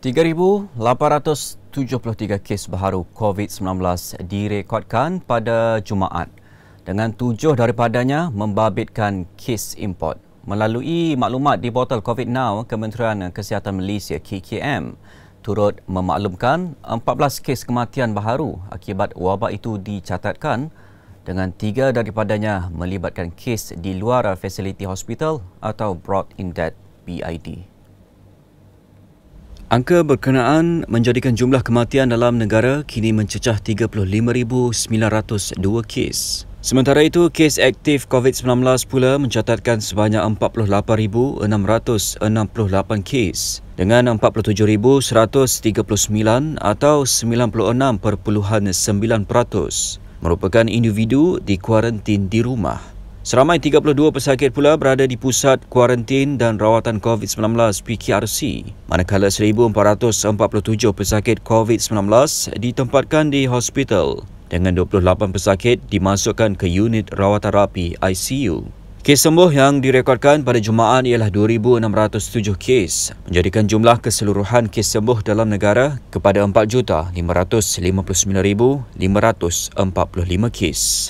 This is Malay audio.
3,873 kes baru COVID-19 direkodkan pada Jumaat dengan tujuh daripadanya membabitkan kes import. Melalui maklumat di portal COVID Now, Kementerian Kesihatan Malaysia KKM turut memaklumkan 14 kes kematian baru akibat wabak itu dicatatkan dengan tiga daripadanya melibatkan kes di luar fasiliti hospital atau brought in dead BID. Angka berkenaan menjadikan jumlah kematian dalam negara kini mencecah 35,902 kes. Sementara itu, kes aktif COVID-19 pula mencatatkan sebanyak 48,668 kes dengan 47,139 atau 96.9% merupakan individu di dikuarantin di rumah. Seramai 32 pesakit pula berada di pusat kuarantin dan rawatan COVID-19 PKRC, manakala 1,447 pesakit COVID-19 ditempatkan di hospital dengan 28 pesakit dimasukkan ke unit rawatan rapi ICU. Kes sembuh yang direkodkan pada Jumaat ialah 2,607 kes, menjadikan jumlah keseluruhan kes sembuh dalam negara kepada 4,559,545 kes.